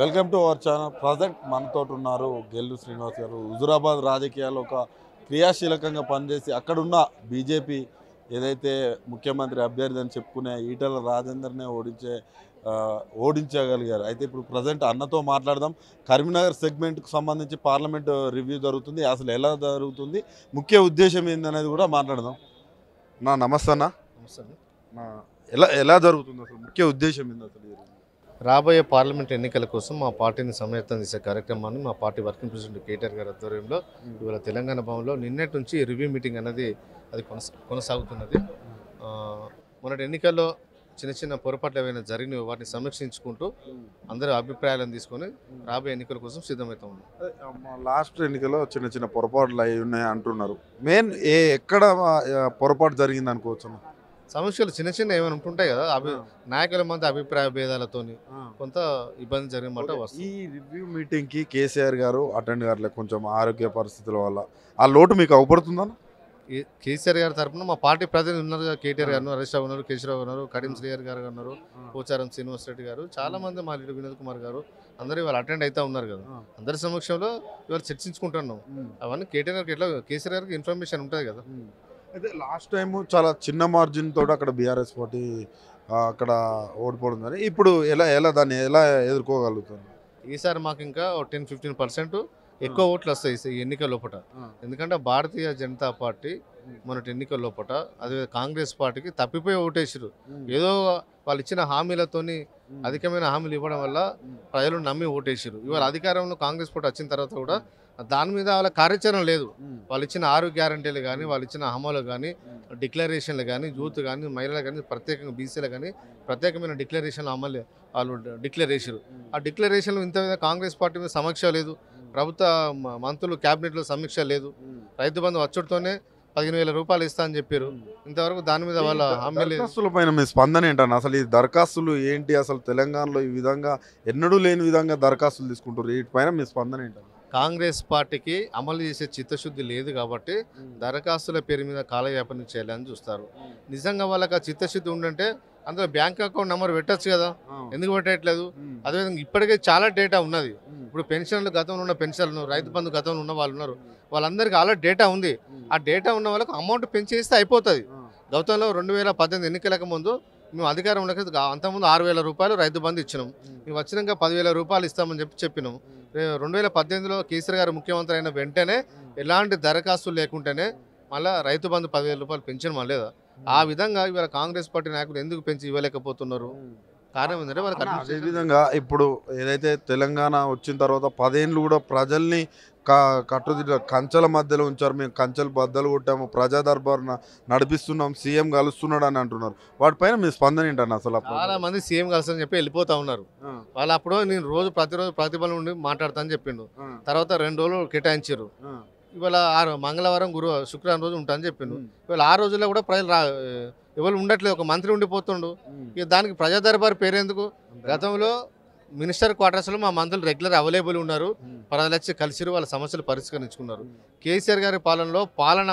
welcome to our channel present మనతో ఉన్నారు గెల్లు శ్రీనివాస్ గారు హుజురాబాద్ రాజకీయాల్లో ఒక క్రియాశీలకంగా పనిచేసి అక్కడున్న బీజేపీ ఏదైతే ముఖ్యమంత్రి అభ్యర్థి అని చెప్పుకునే ఈటల రాజేందర్నే ఓడించే ఓడించగలిగారు అయితే ఇప్పుడు ప్రజెంట్ అన్నతో మాట్లాడదాం కరీంనగర్ సెగ్మెంట్కు సంబంధించి పార్లమెంట్ రివ్యూ జరుగుతుంది అసలు ఎలా జరుగుతుంది ముఖ్య ఉద్దేశం ఏందనేది కూడా మాట్లాడదాం నా నమస్తే అన్న నమస్తే ఎలా ఎలా జరుగుతుంది అసలు ముఖ్య ఉద్దేశం ఏంది అసలు రాబోయే పార్లమెంట్ ఎన్నికల కోసం మా పార్టీని సమయత్తం చేసే కార్యక్రమాన్ని మా పార్టీ వర్కింగ్ ప్రెసిడెంట్ కేటీఆర్ గారి ఆధ్వర్యంలో ఇవాళ తెలంగాణ భవన్లో నిన్నటి నుంచి రివ్యూ మీటింగ్ అనేది అది కొనసాగుతున్నది మొన్నటి ఎన్నికల్లో చిన్న చిన్న పొరపాట్లు ఏవైనా జరిగినవి వాటిని సమీక్షించుకుంటూ అందరూ అభిప్రాయాలను తీసుకొని రాబోయే ఎన్నికల కోసం సిద్ధమవుతా ఉన్నాం లాస్ట్ ఎన్నికల్లో చిన్న చిన్న పొరపాట్లు అయి ఉన్నాయి అంటున్నారు మెయిన్ ఏ ఎక్కడ పొరపాటు జరిగింది అనుకోవచ్చు సమస్యలు చిన్న చిన్న ఏమైనా ఉంటుంటాయి కదా అభి నాయకుల మధ్య అభిప్రాయ భేదాలతో కొంత ఇబ్బంది జరిగినమాట వస్తుంది ఈ రివ్యూ మీటింగ్ కి కేసీఆర్ గారు అటెండ్ గారు కొంచెం ఆరోగ్య పరిస్థితుల వల్ల ఆ లోటు మీకు అవపడుతుందా కేసీఆర్ గారి తరఫున మా పార్టీ ప్రతినిధి ఉన్నారు కేటీఆర్ గారు హరీష్ రావు ఉన్నారు కేశవరావు ఉన్నారు కరీం శ్రీఆర్ గారు ఉన్నారు పోచారం శ్రీనివాసరెడ్డి రెడ్డి గారు చాలా మంది మా లీడర్ వినోద్ కుమార్ గారు అందరూ ఇవాళ అటెండ్ అయితే ఉన్నారు కదా అందరి సమక్షంలో ఇవాళ చర్చించుకుంటున్నాం అవన్నీ కేటీఆర్ గారికి ఎట్లా కేసీఆర్ గారికి ఇన్ఫర్మేషన్ ఉంటుంది కదా అయితే లాస్ట్ టైం చాలా చిన్న మార్జిన్ తోటి అక్కడ బీఆర్ఎస్ పార్టీ అక్కడ ఓడిపోవడం కానీ ఇప్పుడు ఎలా ఎలా దాన్ని ఎలా ఎదుర్కోగలుగుతారు ఈసారి మాకు ఇంకా టెన్ ఫిఫ్టీన్ పర్సెంట్ ఎక్కువ ఓట్లు వస్తాయి ఈ ఎన్నికల లోపల ఎందుకంటే భారతీయ జనతా పార్టీ మొన్నటి ఎన్నికల లోపల అదే కాంగ్రెస్ పార్టీకి తప్పిపోయి ఓటేసారు ఏదో వాళ్ళు ఇచ్చిన హామీలతోని అధికమైన హామీలు ఇవ్వడం వల్ల ప్రజలు నమ్మి ఓటేసారు ఇవాళ అధికారంలో కాంగ్రెస్ పార్టీ వచ్చిన తర్వాత కూడా దాని మీద వాళ్ళ కార్యాచరణ లేదు వాళ్ళు ఇచ్చిన ఆరు గ్యారంటీలు కానీ వాళ్ళు ఇచ్చిన హామీలు కానీ డిక్లరేషన్లు కానీ జూత్ కానీ మహిళలు కానీ ప్రత్యేకంగా బీసీలు కానీ ప్రత్యేకమైన డిక్లరేషన్లు అమలు వాళ్ళు డిక్లేర్ చేశారు ఆ డిక్లరేషన్లు ఇంత మీద కాంగ్రెస్ పార్టీ మీద సమీక్ష లేదు ప్రభుత్వ మంత్రులు క్యాబినెట్లో సమీక్ష లేదు రైతు బంధు వచ్చుడుతోనే పదిహేను వేల రూపాయలు ఇస్తా అని చెప్పారు ఇంతవరకు దాని మీద వాళ్ళ దరఖాస్తుల పైన మీ స్పందన ఏంటన్నా అసలు ఈ దరఖాస్తులు ఏంటి అసలు తెలంగాణలో ఈ విధంగా ఎన్నడూ లేని విధంగా దరఖాస్తులు తీసుకుంటారు వీటిపైన మీ స్పందన ఏంటన్నా కాంగ్రెస్ పార్టీకి అమలు చేసే చిత్తశుద్ధి లేదు కాబట్టి దరఖాస్తుల పేరు మీద కాలవ్యాపనం చేయాలని చూస్తారు నిజంగా వాళ్ళకి ఆ చిత్తశుద్ధి ఉండంటే అందులో బ్యాంక్ అకౌంట్ నెంబర్ పెట్టచ్చు కదా ఎందుకు పెట్టట్లేదు అదేవిధంగా ఇప్పటికే చాలా డేటా ఉన్నది ఇప్పుడు పెన్షన్లు గతంలో ఉన్న పెన్షన్లు రైతు బంధు గతంలో ఉన్న వాళ్ళు ఉన్నారు వాళ్ళందరికీ ఆల్రెడీ డేటా ఉంది ఆ డేటా ఉన్న వాళ్ళకి అమౌంట్ పెంచేస్తే అయిపోతుంది గతంలో రెండు వేల పద్దెనిమిది ఎన్నికలకు ముందు మేము ఉండక అంతకుముందు ఆరు వేల రూపాయలు రైతు బంధు ఇచ్చినాం మేము వచ్చినాక పదివేల రూపాయలు ఇస్తామని చెప్పి చెప్పినాం రెండు వేల పద్దెనిమిదిలో కేసీఆర్ గారు ముఖ్యమంత్రి అయిన వెంటనే ఎలాంటి దరఖాస్తులు లేకుంటేనే మళ్ళీ రైతు బంధు పదివేల రూపాయలు పెంచడం మళ్ళీ ఆ విధంగా ఇవాళ కాంగ్రెస్ పార్టీ నాయకులు ఎందుకు పెంచి ఇవ్వలేకపోతున్నారు కారణం ఏంటంటే వాళ్ళకి అదేవిధంగా ఇప్పుడు ఏదైతే తెలంగాణ వచ్చిన తర్వాత పదేళ్ళు కూడా ప్రజల్ని కట్టు కంచెల మధ్యలో ఉంచారు మేము కంచెలు బద్దలు కొట్టాము ప్రజా దర్బార్ నడిపిస్తున్నాం సీఎం కలుస్తున్నాడు అని అంటున్నారు వాటిపైన మీ స్పందన ఏంటండి అసలు చాలా మంది సీఎం కలుస్తారని చెప్పి వెళ్ళిపోతా ఉన్నారు వాళ్ళు అప్పుడు నేను రోజు ప్రతిరోజు ప్రతిఫలం ఉండి మాట్లాడతాను చెప్పిండు తర్వాత రెండు రోజులు కేటాయించారు ఇవాళ ఆరు మంగళవారం గురు శుక్రవారం రోజు ఉంటా అని చెప్పిండు ఇవాళ ఆ రోజుల్లో కూడా ప్రజలు రా ఎవరు ఉండట్లేదు ఒక మంత్రి ఉండిపోతుండు ఇక దానికి ప్రజా దర్బార్ పేరెందుకు గతంలో మినిస్టర్ లో మా మంత్రులు రెగ్యులర్ అవైలబుల్ ఉన్నారు ప్రజలచ్చి కలిసిరు వాళ్ళ సమస్యలు పరిష్కరించుకున్నారు కేసీఆర్ గారి పాలనలో పాలన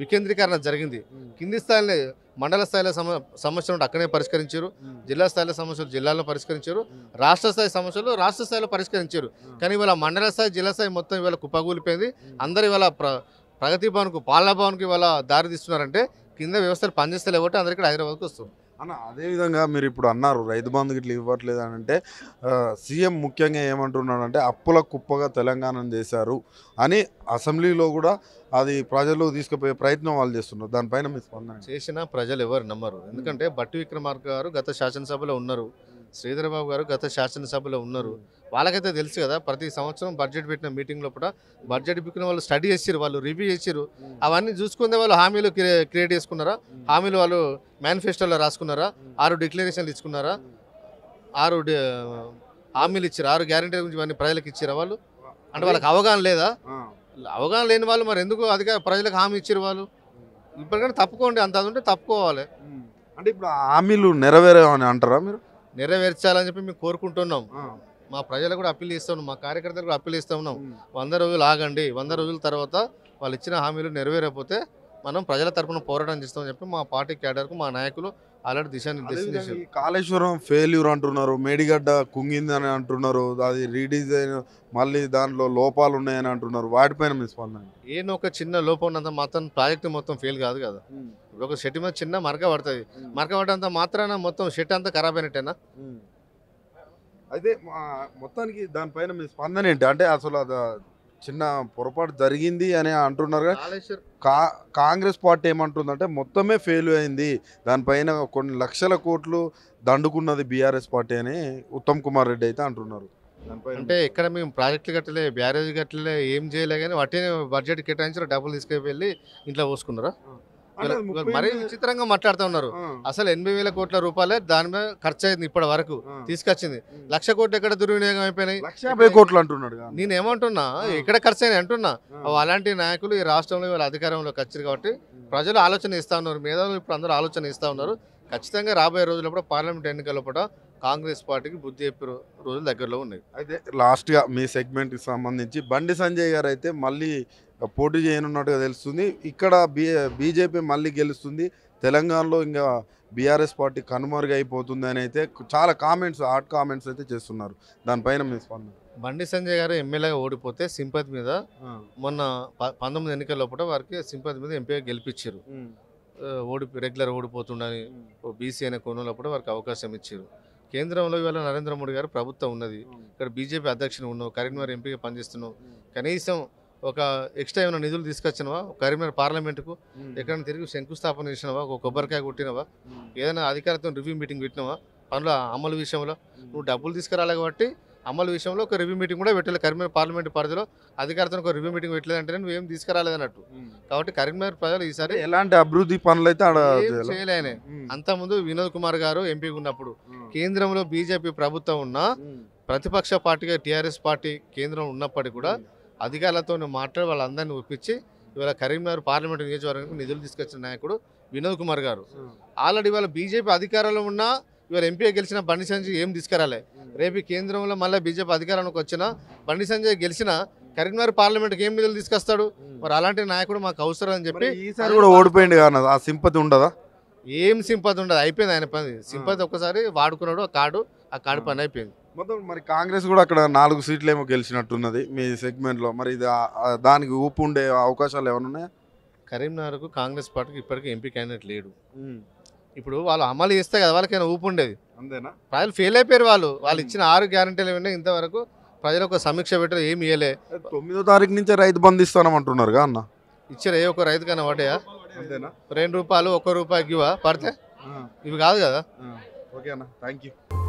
వికేంద్రీకరణ జరిగింది కింది స్థాయిలో మండల స్థాయిలో సమ సమస్యలు అక్కడే పరిష్కరించారు జిల్లా స్థాయిలో సమస్యలు జిల్లాలో పరిష్కరించారు రాష్ట్ర స్థాయి సమస్యలు రాష్ట్ర స్థాయిలో పరిష్కరించారు కానీ ఇవాళ మండల స్థాయి జిల్లా స్థాయి మొత్తం ఇవాళ కుప్పగూలిపోయింది అందరు ఇవాళ ప్రగతి భవన్కు పాలనా భవన్కి ఇవాళ దారి తీస్తున్నారంటే కింద వ్యవస్థలు పనిచేస్తలేవట్టి అందరికీ హైదరాబాద్కి వస్తుంది అన్న అదేవిధంగా మీరు ఇప్పుడు అన్నారు రైతు బంధు గిట్లు ఇవ్వట్లేదు అని అంటే సీఎం ముఖ్యంగా ఏమంటున్నాడంటే అప్పుల కుప్పగా తెలంగాణ చేశారు అని అసెంబ్లీలో కూడా అది ప్రజలు తీసుకుపోయే ప్రయత్నం వాళ్ళు చేస్తున్నారు దానిపైన మీ స్పందన చేసిన ప్రజలు ఎవరు నమ్మరు ఎందుకంటే భట్టి విక్రమార్క గారు గత శాసనసభలో ఉన్నారు శ్రీధరబాబు గారు గత శాసనసభలో ఉన్నారు వాళ్ళకైతే తెలుసు కదా ప్రతి సంవత్సరం బడ్జెట్ పెట్టిన మీటింగ్లో కూడా బడ్జెట్ పెట్టిన వాళ్ళు స్టడీ చేసారు వాళ్ళు రివ్యూ చేసారు అవన్నీ చూసుకుందే వాళ్ళు హామీలు క్రియేట్ చేసుకున్నారా హామీలు వాళ్ళు మేనిఫెస్టోలో రాసుకున్నారా ఆరు డిక్లరేషన్లు ఇచ్చుకున్నారా ఆరు హామీలు ఇచ్చారు ఆరు గ్యారంటీ గురించి ఇవన్నీ ప్రజలకు ఇచ్చారా వాళ్ళు అంటే వాళ్ళకి అవగాహన లేదా అవగాహన లేని వాళ్ళు మరి ఎందుకు అధిక ప్రజలకు హామీ ఇచ్చారు వాళ్ళు ఇప్పటికైనా తప్పుకోండి అంత అది ఉంటే తప్పుకోవాలి అంటే ఇప్పుడు హామీలు నెరవేరే అంటారా మీరు నెరవేర్చాలని చెప్పి మేము కోరుకుంటున్నాం మా ప్రజలకు కూడా అప్పీల్ ఇస్తున్నాం మా కార్యకర్తలకు కూడా అప్పీల్ ఇస్తున్నాం వంద రోజులు ఆగండి వంద రోజుల తర్వాత వాళ్ళు ఇచ్చిన హామీలు నెరవేరకపోతే మనం ప్రజల తరపున పోరాటం చేస్తామని చెప్పి మా పార్టీ క్యాడర్కు మా నాయకులు ఆల్రెడీ దిశానిర్దేశం చేశారు కాళేశ్వరం ఫెయిల్యూర్ అంటున్నారు మేడిగడ్డ కుంగిందని అంటున్నారు అది రీడిజైన్ మళ్ళీ దాంట్లో లోపాలు ఉన్నాయని అంటున్నారు వాటిపైన మీ స్పందన ఏదో ఒక చిన్న లోపం ఉన్నంత మాత్రం ప్రాజెక్ట్ మొత్తం ఫెయిల్ కాదు కదా ఇప్పుడు ఒక షెట్ మీద చిన్న మరక పడుతుంది మరక పడంత మాత్రాన మొత్తం షెట్ అంతా ఖరాబ్ అయినట్టేనా అయితే మొత్తానికి దానిపైన మీ స్పందన ఏంటి అంటే అసలు అది చిన్న పొరపాటు జరిగింది అని అంటున్నారు కా కాంగ్రెస్ పార్టీ ఏమంటుందంటే మొత్తమే ఫెయిల్ అయింది దానిపైన కొన్ని లక్షల కోట్లు దండుకున్నది బీఆర్ఎస్ పార్టీ అని ఉత్తమ్ కుమార్ రెడ్డి అయితే అంటున్నారు అంటే ఇక్కడ మేము ప్రాజెక్టులు కట్టలే బ్యారేజ్ కట్టలే ఏం చేయలే కానీ వాటిని బడ్జెట్ కేటాయించిన డబ్బులు తీసుకెళ్ళి ఇంట్లో పోసుకున్నారా మరీ విచిత్రంగా మాట్లాడుతూ ఉన్నారు అసలు ఎనభై వేల కోట్ల రూపాయలే దాని మీద ఖర్చు అయింది ఇప్పటి వరకు తీసుకొచ్చింది లక్ష కోట్లు ఎక్కడ దుర్వినియోగం అయిపోయినాయి కోట్లు అంటున్నాడు నేను ఏమంటున్నా ఎక్కడ ఖర్చు అయినాయి అంటున్నా అలాంటి నాయకులు ఈ రాష్ట్రంలో వాళ్ళ అధికారంలోకి వచ్చారు కాబట్టి ప్రజలు ఆలోచన ఇస్తా ఉన్నారు మేధావులు ఇప్పుడు అందరూ ఆలోచన ఇస్తా ఉన్నారు ఖచ్చితంగా రాబోయే రోజుల పార్లమెంట్ ఎన్నికల కాంగ్రెస్ పార్టీకి బుద్ధి చెప్పే రోజులు దగ్గరలో ఉన్నాయి అయితే లాస్ట్గా మీ సెగ్మెంట్కి సంబంధించి బండి సంజయ్ గారు అయితే మళ్ళీ పోటీ చేయనున్నట్టుగా తెలుస్తుంది ఇక్కడ బీజేపీ మళ్ళీ గెలుస్తుంది తెలంగాణలో ఇంకా బీఆర్ఎస్ పార్టీ అయిపోతుంది అని అయితే చాలా కామెంట్స్ హాట్ కామెంట్స్ అయితే చేస్తున్నారు దానిపైన మీ స్పందన బండి సంజయ్ గారు ఎమ్మెల్యేగా ఓడిపోతే సింపతి మీద మొన్న పంతొమ్మిది ఎన్నికల లోపల వారికి సింపతి మీద ఎంపీగా గెలిపించారు ఓడి రెగ్యులర్ ఓడిపోతుండని బీసీ అనే కోణంలో కూడా వారికి అవకాశం ఇచ్చారు కేంద్రంలో ఇవాళ నరేంద్ర మోడీ గారు ప్రభుత్వం ఉన్నది ఇక్కడ బీజేపీ అధ్యక్షులు ఉన్నావు కరీంనగర్ ఎంపీగా పనిచేస్తున్నావు కనీసం ఒక ఎక్స్ట్రా ఏమైనా నిధులు తీసుకొచ్చినవా కరీంనగర్ పార్లమెంటుకు ఎక్కడైనా తిరిగి శంకుస్థాపన చేసినవా ఒక కొబ్బరికాయ కొట్టినవా ఏదైనా అధికారితో రివ్యూ మీటింగ్ పెట్టినవా పనుల అమలు విషయంలో నువ్వు డబ్బులు తీసుకురాలే కాబట్టి అమలు విషయంలో ఒక రివ్యూ మీటింగ్ కూడా పెట్టలేదు కరీంనగర్ పార్లమెంట్ పరిధిలో అధికారితో ఒక రివ్యూ మీటింగ్ పెట్టలేదంటే నువ్వు ఏం తీసుకురాలేదన్నట్టు కాబట్టి కరీంనగర్ ప్రజలు ఈసారి ఎలాంటి అభివృద్ధి పనులు అయితే చేయలేనే అంతకుముందు వినోద్ కుమార్ గారు ఎంపీ ఉన్నప్పుడు కేంద్రంలో బీజేపీ ప్రభుత్వం ఉన్న ప్రతిపక్ష పార్టీగా టీఆర్ఎస్ పార్టీ కేంద్రం ఉన్నప్పటికీ కూడా అధికారులతో మాట్లాడి వాళ్ళందరినీ ఒప్పించి ఇవాళ కరీంనగర్ పార్లమెంట్ నియోజకవర్గానికి నిధులు తీసుకొచ్చిన నాయకుడు వినోద్ కుమార్ గారు ఆల్రెడీ ఇవాళ బీజేపీ అధికారంలో ఉన్న ఇవాళ ఎంపీగా గెలిచిన బండి సంజయ్ ఏం తీసుకురాలే రేపు కేంద్రంలో మళ్ళీ బీజేపీ అధికారానికి వచ్చిన బండి సంజయ్ గెలిచిన కరీంనగర్ పార్లమెంట్కి ఏం నిధులు తీసుకొస్తాడు మరి అలాంటి నాయకుడు మాకు అవసరం అని చెప్పి ఈసారి కూడా ఓడిపోయింది కానీ ఆ సింపతి ఉండదా ఏం సింపతి ఉండదు అయిపోయింది ఆయన పని సింపతి ఒక్కసారి వాడుకున్నాడు ఆ కార్డు ఆ కార్డు పని అయిపోయింది మొత్తం మరి కాంగ్రెస్ కూడా అక్కడ నాలుగు సీట్లు ఏమో గెలిచినట్టున్నది మీ సెగ్మెంట్లో మరి ఇది దానికి ఊపు ఉండే అవకాశాలు ఏమైనా ఉన్నాయా కరీంనగర్కు కాంగ్రెస్ పార్టీకి ఇప్పటికీ ఎంపీ క్యాండిడేట్ లేడు ఇప్పుడు వాళ్ళు అమలు చేస్తే కదా వాళ్ళకైనా ఊపు ఉండేది అంతేనా ప్రజలు ఫెయిల్ అయిపోయారు వాళ్ళు వాళ్ళు ఇచ్చిన ఆరు గ్యారంటీలు ఏమైనా ఇంతవరకు ప్రజలు ఒక సమీక్ష పెట్టారు ఏమి ఇవ్వలే తొమ్మిదో తారీఖు నుంచే రైతు బంద్ ఇస్తానమంటున్నారు అన్న ఇచ్చారు ఏ ఒక రైతు కన్నా ఒకటే రెండు రూపాయలు ఒక్క రూపాయికి ఇవ్వ పడితే ఇవి కాదు కదా ఓకే అన్న థ్యాంక్ యూ